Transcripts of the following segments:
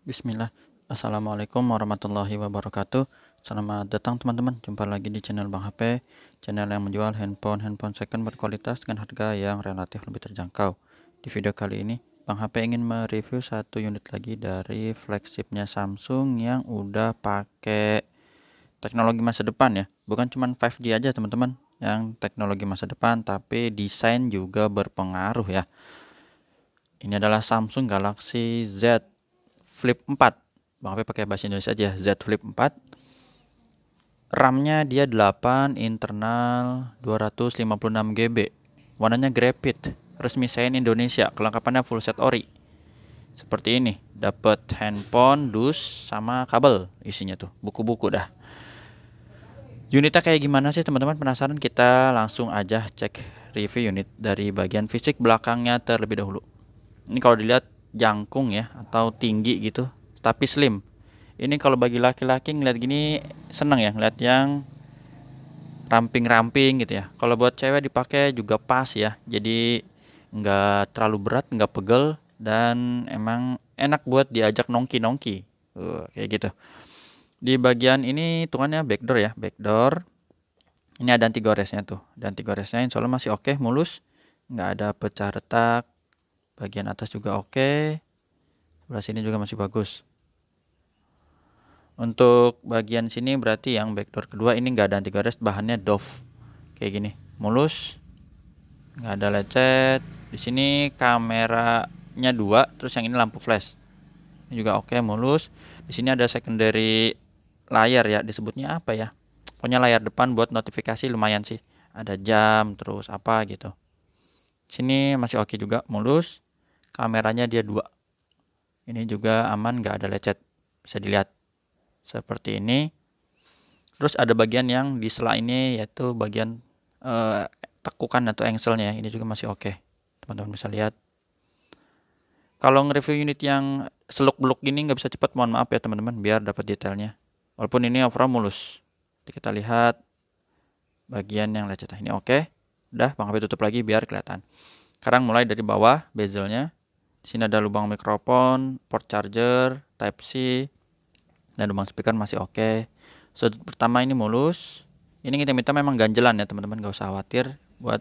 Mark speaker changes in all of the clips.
Speaker 1: Bismillah Assalamualaikum warahmatullahi wabarakatuh Selamat datang teman-teman Jumpa lagi di channel Bang HP Channel yang menjual handphone-handphone second berkualitas Dengan harga yang relatif lebih terjangkau Di video kali ini Bang HP ingin mereview satu unit lagi Dari flagshipnya Samsung Yang udah pakai Teknologi masa depan ya Bukan cuma 5G aja teman-teman Yang teknologi masa depan Tapi desain juga berpengaruh ya Ini adalah Samsung Galaxy Z Flip 4. Bang Ape pakai bahasa Indonesia aja, Z Flip 4. RAM-nya dia 8, internal 256 GB. Warnanya graphite, resmi Sein Indonesia, kelengkapannya full set ori. Seperti ini, dapat handphone, dus, sama kabel isinya tuh, buku-buku dah. Unitnya kayak gimana sih teman-teman penasaran? Kita langsung aja cek review unit dari bagian fisik belakangnya terlebih dahulu. Ini kalau dilihat jangkung ya atau tinggi gitu tapi slim ini kalau bagi laki-laki ngeliat gini seneng ya ngeliat yang ramping-ramping gitu ya kalau buat cewek dipakai juga pas ya jadi nggak terlalu berat nggak pegel dan emang enak buat diajak nongki-nongki uh, kayak gitu di bagian ini hitungannya backdoor ya backdoor ini ada anti goresnya tuh dan anti goresnya insya Allah masih oke okay, mulus nggak ada pecah retak bagian atas juga oke okay. sebelah sini juga masih bagus untuk bagian sini berarti yang backdoor kedua ini enggak ada anti garis bahannya doff kayak gini mulus enggak ada lecet di sini kameranya dua terus yang ini lampu flash ini juga oke mulus di sini ada secondary layar ya disebutnya apa ya punya layar depan buat notifikasi lumayan sih ada jam terus apa gitu sini masih oke juga mulus kameranya dia dua ini juga aman nggak ada lecet bisa dilihat seperti ini terus ada bagian yang di sela ini yaitu bagian eh, tekukan atau engselnya ini juga masih oke okay. teman-teman bisa lihat kalau nge-review unit yang seluk-beluk gini nggak bisa cepat mohon maaf ya teman-teman biar dapat detailnya walaupun ini overall mulus Jadi kita lihat bagian yang lecet ini oke okay. udah bang tutup lagi biar kelihatan sekarang mulai dari bawah bezelnya sini ada lubang mikrofon, port charger, type C, dan lubang speaker masih oke. Okay. Sudut pertama ini mulus. Ini kita minta memang ganjelan ya teman-teman, gak usah khawatir buat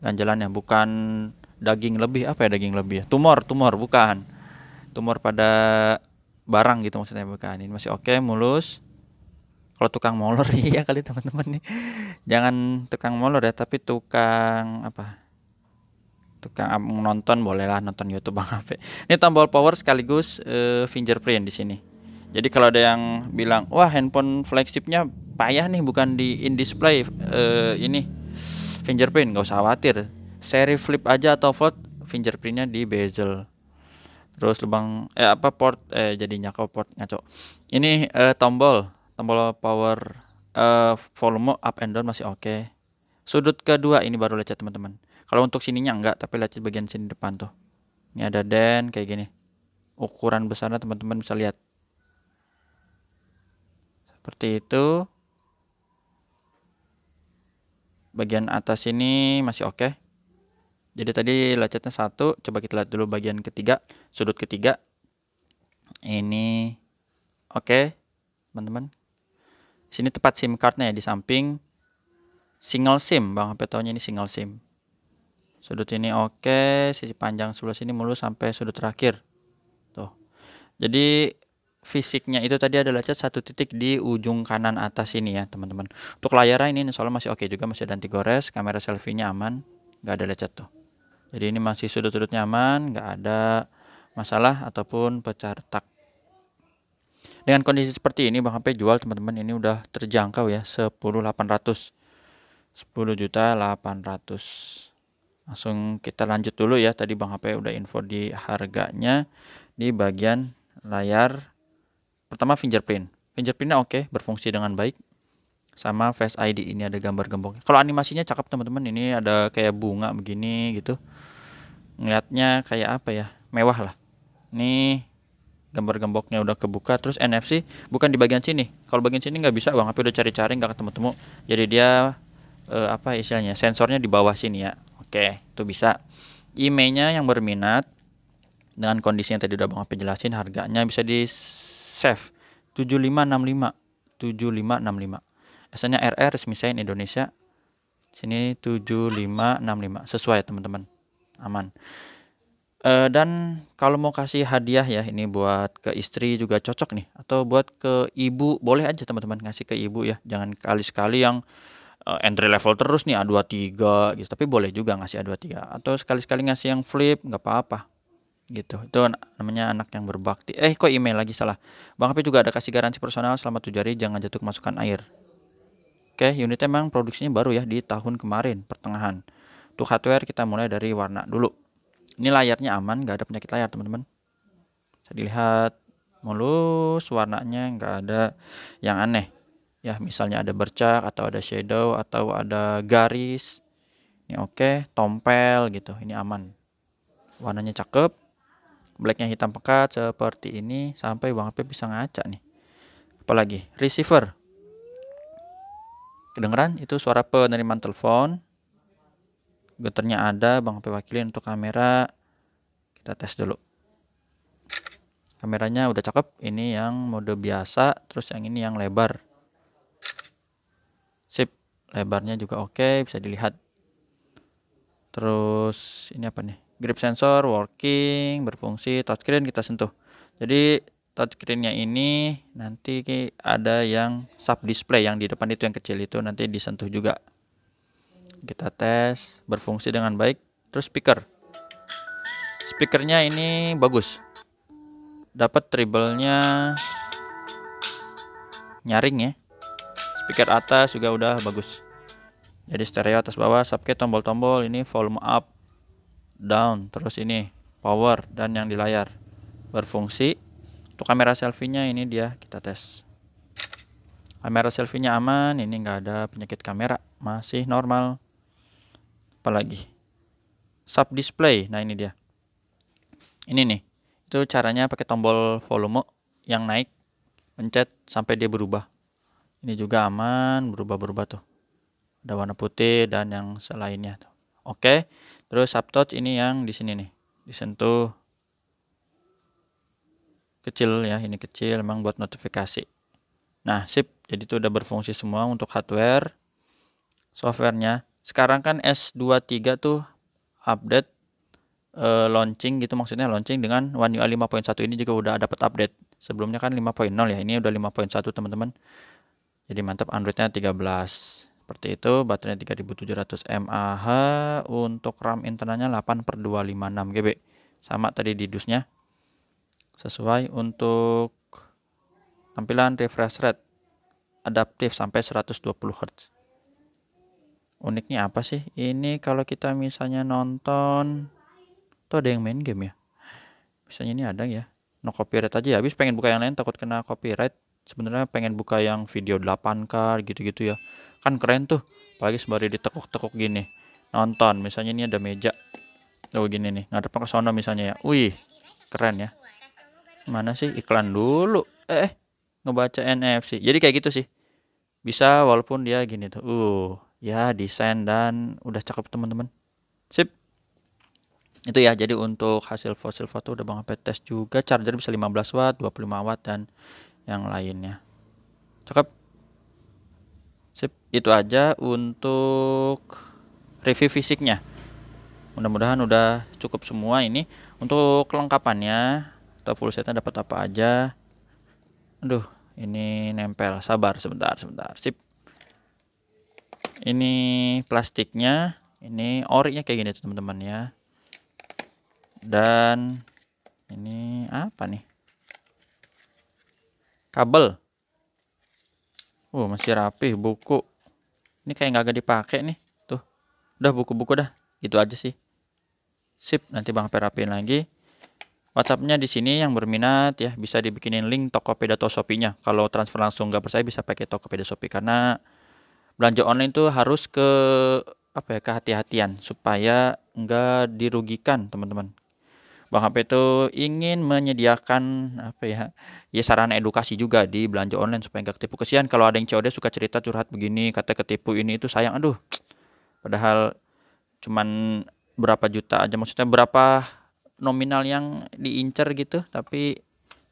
Speaker 1: ganjelan ya bukan daging lebih apa ya daging lebih ya? Tumor, tumor bukan. Tumor pada barang gitu maksudnya bukan. Ini masih oke, okay, mulus. Kalau tukang molor iya kali teman-teman nih. Jangan tukang molor ya, tapi tukang apa? tukang nonton bolehlah nonton YouTube Bang Ape. Ini tombol power sekaligus uh, fingerprint di sini. Jadi kalau ada yang bilang, "Wah, handphone flagshipnya payah nih bukan di in display uh, ini fingerprint." nggak usah khawatir. Seri flip aja atau fold fingerprintnya di bezel. Terus lubang eh apa port eh jadi nyako port ngaco. Ini uh, tombol tombol power uh, volume up and down masih oke. Okay. Sudut kedua ini baru lecet teman-teman kalau untuk sininya enggak tapi lihat bagian sini depan tuh ini ada den kayak gini ukuran besarnya teman-teman bisa lihat seperti itu bagian atas ini masih oke okay. jadi tadi lecetnya satu coba kita lihat dulu bagian ketiga sudut ketiga ini oke okay, teman-teman sini tepat SIM cardnya ya di samping single SIM Bang HP tahunya ini single SIM sudut ini oke sisi panjang sebelah sini mulus sampai sudut terakhir tuh jadi fisiknya itu tadi adalah cat satu titik di ujung kanan atas ini ya teman-teman untuk layar ini insya Allah masih oke juga masih ada anti gores kamera selfie nya aman nggak ada lecet tuh jadi ini masih sudut sudut nyaman nggak ada masalah ataupun pecah retak dengan kondisi seperti ini Bang HP jual teman-teman ini udah terjangkau ya 10.800 10 juta 800 langsung kita lanjut dulu ya tadi Bang HP udah info di harganya di bagian layar pertama fingerprint fingerprintnya oke okay, berfungsi dengan baik sama Face ID ini ada gambar gemboknya kalau animasinya cakep teman-teman ini ada kayak bunga begini gitu ngeliatnya kayak apa ya mewah lah nih gambar gemboknya udah kebuka terus NFC bukan di bagian sini kalau bagian sini nggak bisa bang hp udah cari-cari nggak ketemu-temu jadi dia eh, apa istilahnya sensornya di bawah sini ya Oke, itu bisa. imei yang berminat dengan kondisi yang tadi udah Bang apa jelasin harganya bisa di save 7565 7565. Asalnya RR resmi saya Indonesia. Sini 7565 sesuai teman-teman. Aman. E, dan kalau mau kasih hadiah ya ini buat ke istri juga cocok nih atau buat ke ibu boleh aja teman-teman ngasih ke ibu ya. Jangan kali-sekali yang uh, entry level terus nih A23 gitu tapi boleh juga ngasih A23 atau sekali-sekali ngasih yang flip nggak apa-apa gitu itu namanya anak yang berbakti eh kok email lagi salah Bang Api juga ada kasih garansi personal selama tujuh hari jangan jatuh kemasukan air oke unit emang produksinya baru ya di tahun kemarin pertengahan untuk hardware kita mulai dari warna dulu ini layarnya aman nggak ada penyakit layar teman-teman bisa dilihat mulus warnanya nggak ada yang aneh ya misalnya ada bercak atau ada shadow atau ada garis ini ya, oke okay. tompel gitu ini aman warnanya cakep blacknya hitam pekat seperti ini sampai Bang Apip bisa ngaca nih apalagi receiver kedengeran itu suara penerimaan telepon geternya ada Bang Apip wakilin untuk kamera kita tes dulu kameranya udah cakep ini yang mode biasa terus yang ini yang lebar lebarnya juga oke okay, bisa dilihat terus ini apa nih grip sensor working berfungsi touchscreen kita sentuh jadi touchscreennya ini nanti ada yang sub display yang di depan itu yang kecil itu nanti disentuh juga kita tes berfungsi dengan baik terus speaker speakernya ini bagus dapat treble nya nyaring ya speaker atas juga udah bagus jadi stereo atas bawah subkey tombol-tombol ini volume up down terus ini power dan yang di layar berfungsi untuk kamera selfie nya ini dia kita tes kamera selfie nya aman ini nggak ada penyakit kamera masih normal apalagi sub display nah ini dia ini nih itu caranya pakai tombol volume yang naik pencet sampai dia berubah ini juga aman berubah-berubah tuh ada warna putih dan yang selainnya tuh. oke terus subtouch ini yang di sini nih disentuh kecil ya ini kecil emang buat notifikasi nah sip jadi itu udah berfungsi semua untuk hardware softwarenya sekarang kan S23 tuh update e, launching gitu maksudnya launching dengan One UI 5.1 ini juga udah dapat update. Sebelumnya kan 5.0 ya, ini udah 5.1 teman-teman jadi mantap Androidnya 13 seperti itu baterainya 3700 mAh untuk RAM internalnya 8 256 GB sama tadi di dusnya sesuai untuk tampilan refresh rate adaptif sampai 120 Hz uniknya apa sih ini kalau kita misalnya nonton tuh ada yang main game ya misalnya ini ada ya no copyright aja ya habis pengen buka yang lain takut kena copyright sebenarnya pengen buka yang video 8K gitu-gitu ya kan keren tuh apalagi sembari ditekuk-tekuk gini nonton misalnya ini ada meja oh gini nih ngadep ke sono misalnya ya wih keren ya mana sih iklan dulu eh ngebaca NFC jadi kayak gitu sih bisa walaupun dia gini tuh uh ya desain dan udah cakep teman-teman sip itu ya jadi untuk hasil fosil foto udah bang tes juga charger bisa 15 watt 25 watt dan yang lainnya cukup sip itu aja untuk review fisiknya mudah-mudahan udah cukup semua ini untuk kelengkapannya atau full setnya dapat apa aja aduh ini nempel sabar sebentar sebentar sip ini plastiknya ini orinya kayak gini teman-teman ya dan ini apa nih kabel Oh masih rapih buku ini kayak nggak dipakai nih tuh udah buku-buku dah itu aja sih sip nanti bang Fer lagi WhatsAppnya di sini yang berminat ya bisa dibikinin link Tokopedia atau Shopee-nya. Kalau transfer langsung nggak percaya bisa pakai Tokopedia Shopee karena belanja online itu harus ke apa ya kehati-hatian supaya nggak dirugikan teman-teman. Bang HP itu ingin menyediakan apa ya, ya sarana edukasi juga di belanja online supaya nggak ketipu. Kesian kalau ada yang COD suka cerita curhat begini, kata ketipu ini itu sayang. Aduh, padahal cuman berapa juta aja maksudnya berapa nominal yang diincer gitu tapi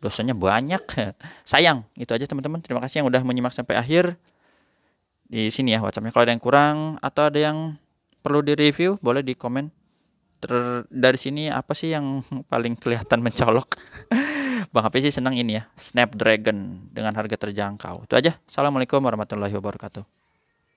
Speaker 1: dosanya banyak sayang itu aja teman-teman terima kasih yang udah menyimak sampai akhir di sini ya WhatsAppnya kalau ada yang kurang atau ada yang perlu direview boleh di komen ter dari sini apa sih yang paling kelihatan mencolok? Bang HP sih senang ini ya, Snapdragon dengan harga terjangkau. Itu aja. Assalamualaikum warahmatullahi wabarakatuh.